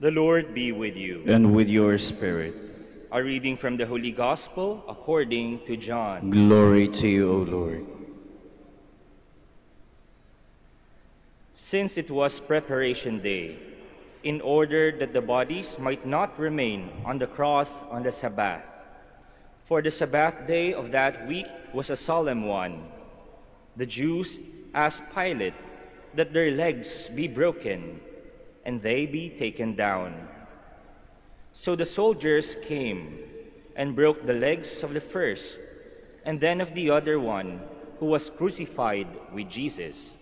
The Lord be with you. And with your spirit. A reading from the Holy Gospel according to John. Glory to you, O Lord. Since it was preparation day, in order that the bodies might not remain on the cross on the Sabbath, for the Sabbath day of that week was a solemn one, the Jews asked Pilate that their legs be broken and they be taken down. So the soldiers came and broke the legs of the first and then of the other one who was crucified with Jesus.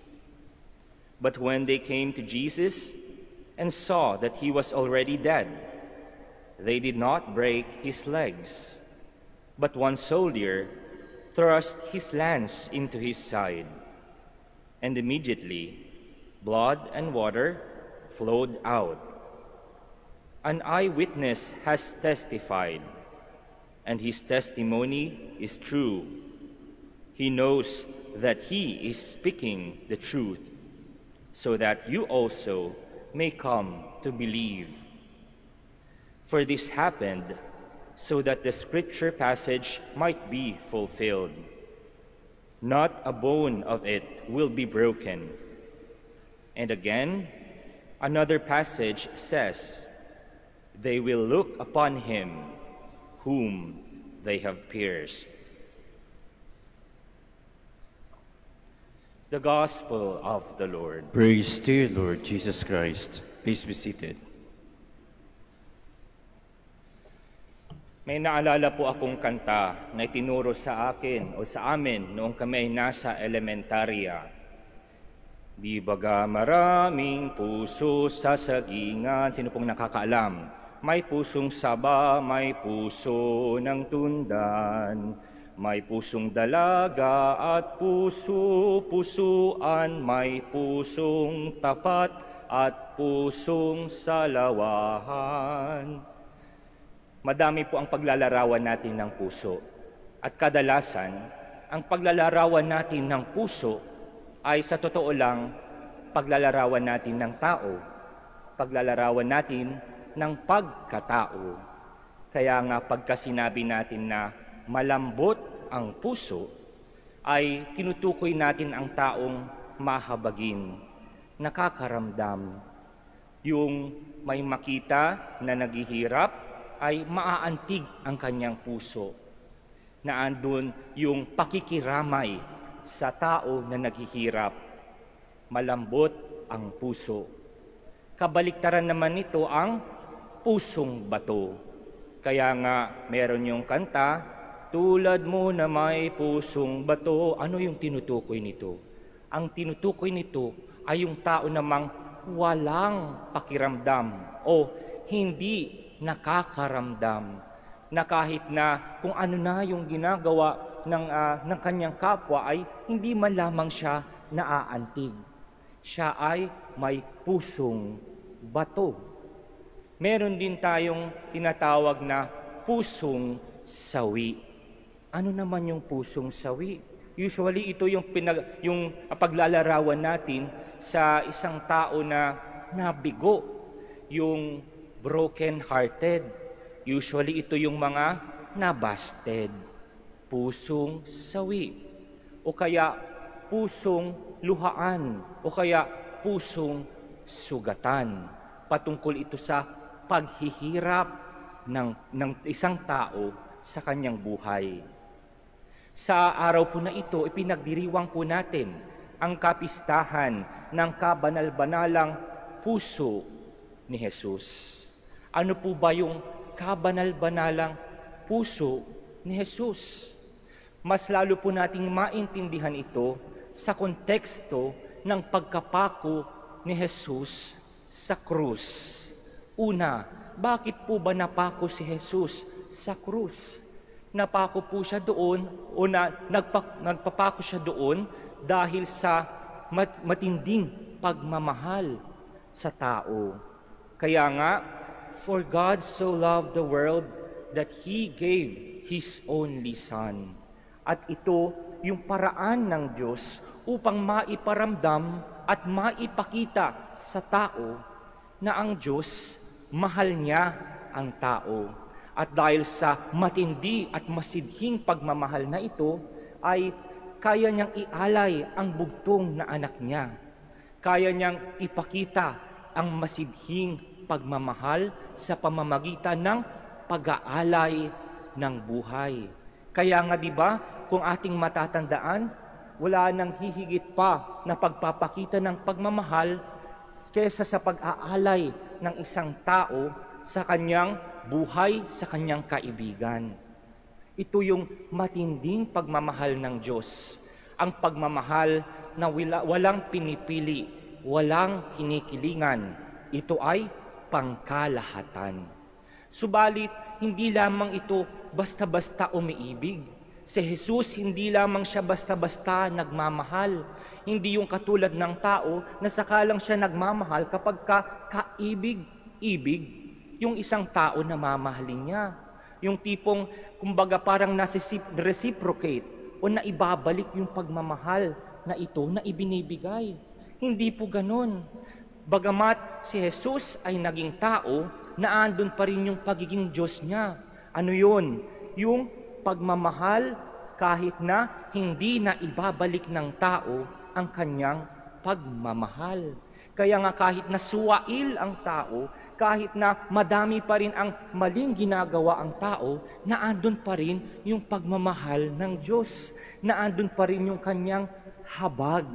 But when they came to Jesus and saw that he was already dead, they did not break his legs. But one soldier thrust his lance into his side, and immediately blood and water flowed out. An eyewitness has testified, and his testimony is true. He knows that he is speaking the truth, so that you also may come to believe. For this happened so that the scripture passage might be fulfilled. Not a bone of it will be broken. And again, Another passage says, They will look upon him whom they have pierced. The Gospel of the Lord. Praise to you, Lord Jesus Christ. Please be seated. May naalala po akong kanta na itinuro sa akin o sa amin noong kami ay nasa elementarya. Di baga maraming puso sa sagingan, sino pong nakakaalam? May pusong saba, may puso ng tundan, may pusong dalaga at puso-pusuan, may pusong tapat at pusong salawahan. Madami po ang paglalarawan natin ng puso. At kadalasan, ang paglalarawan natin ng puso ay sa totoo lang paglalarawan natin ng tao, paglalarawan natin ng pagkatao. Kaya nga pagkasinabi natin na malambot ang puso, ay tinutukoy natin ang taong mahabagin, nakakaramdam. Yung may makita na naghihirap ay maaantig ang kanyang puso. na Naandun yung pakikiramay sa tao na naghihirap. Malambot ang puso. Kabaliktaran naman nito ang pusong bato. Kaya nga meron yung kanta, tulad mo na may pusong bato. Ano yung tinutukoy nito? Ang tinutukoy nito ay yung tao namang walang pakiramdam o hindi nakakaramdam na kahit na kung ano na yung ginagawa ng, uh, ng kanyang kapwa ay hindi man lamang siya naaantig. Siya ay may pusong bato. Meron din tayong tinatawag na pusong sawi. Ano naman yung pusong sawi? Usually ito yung, pinag, yung paglalarawan natin sa isang tao na nabigo, yung broken-hearted. Usually ito yung mga nabasted pusong sawi, o kaya pusong luhaan, o kaya pusong sugatan. Patungkol ito sa paghihirap ng, ng isang tao sa kanyang buhay. Sa araw po na ito, ipinagdiriwang po natin ang kapistahan ng kabanal-banalang puso ni Jesus. Ano po ba yung kabanal-banalang puso ni Jesus? mas lalo po nating maintindihan ito sa konteksto ng pagkapako ni Jesus sa krus. Una, bakit po ba napako si Jesus sa krus? Napako po siya doon o na, nagpa, nagpapako siya doon dahil sa mat, matinding pagmamahal sa tao. Kaya nga, For God so loved the world that He gave His only Son at ito yung paraan ng Diyos upang maiparamdam at maipakita sa tao na ang Diyos mahal niya ang tao. At dahil sa matindi at masidhing pagmamahal na ito, ay kaya niyang ialay ang bugtong na anak niya. Kaya niyang ipakita ang masidhing pagmamahal sa pamamagitan ng pag-aalay ng buhay. Kaya nga 'di ba, kung ating matatandaan, wala nang hihigit pa na pagpapakita ng pagmamahal kesa sa pag-aalay ng isang tao sa kanyang buhay, sa kanyang kaibigan. Ito yung matinding pagmamahal ng Diyos. Ang pagmamahal na wala, walang pinipili, walang kinikilingan. Ito ay pangkalahatan. Subalit, hindi lamang ito basta-basta umiibig Si Jesus hindi lamang siya basta-basta nagmamahal. Hindi yung katulad ng tao na sakalang siya nagmamahal kapag ka kaibig-ibig yung isang tao na mamahalin niya. Yung tipong, kumbaga parang nasi-reciprocate o naibabalik yung pagmamahal na ito na ibinibigay. Hindi po ganun. Bagamat si Jesus ay naging tao, naandun pa rin yung pagiging Diyos niya. Ano yun? Yung pagmamahal kahit na hindi na ibabalik ng tao ang kanyang pagmamahal. Kaya nga kahit na suwail ang tao, kahit na madami pa rin ang maling ginagawa ang tao, naandun pa rin yung pagmamahal ng Diyos. Naandun pa rin yung kanyang habag.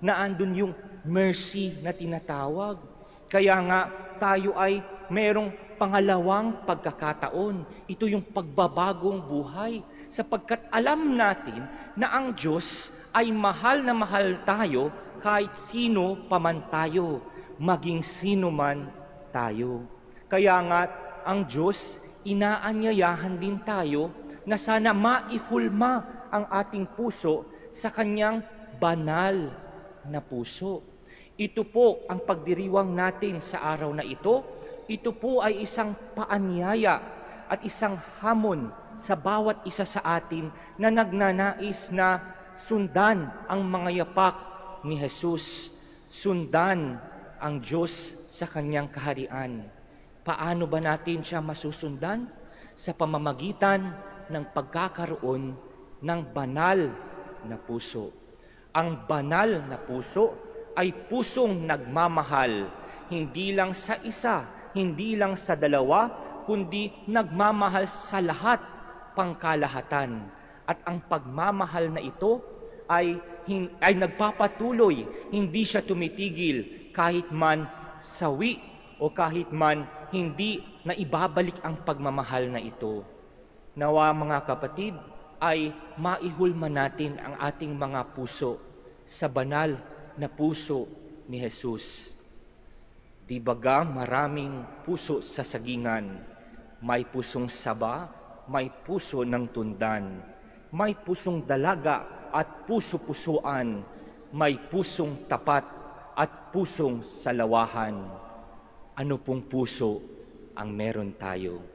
Naandun yung mercy na tinatawag. Kaya nga tayo ay merong pangalawang pagkakataon. Ito yung pagbabagong buhay sapagkat alam natin na ang Diyos ay mahal na mahal tayo kahit sino paman tayo, maging sino man tayo. Kaya nga ang Diyos inaanyayahan din tayo na sana maihulma ang ating puso sa kanyang banal na puso. Ito po ang pagdiriwang natin sa araw na ito ito po ay isang paanyaya at isang hamon sa bawat isa sa atin na nagnanais na sundan ang mga yapak ni Jesus, sundan ang Diyos sa kanyang kaharian. Paano ba natin siya masusundan? Sa pamamagitan ng pagkakaroon ng banal na puso. Ang banal na puso ay pusong nagmamahal, hindi lang sa isa, hindi lang sa dalawa, kundi nagmamahal sa lahat pangkalahatan. At ang pagmamahal na ito ay, hin, ay nagpapatuloy, hindi siya tumitigil kahit man sawi o kahit man hindi na ibabalik ang pagmamahal na ito. Nawa mga kapatid, ay maihulma natin ang ating mga puso sa banal na puso ni Jesus. Tibaga maraming puso sa sagingan, may pusong saba, may puso ng tundan, may pusong dalaga at puso-pusuan, may pusong tapat at pusong salawahan. Ano pong puso ang meron tayo?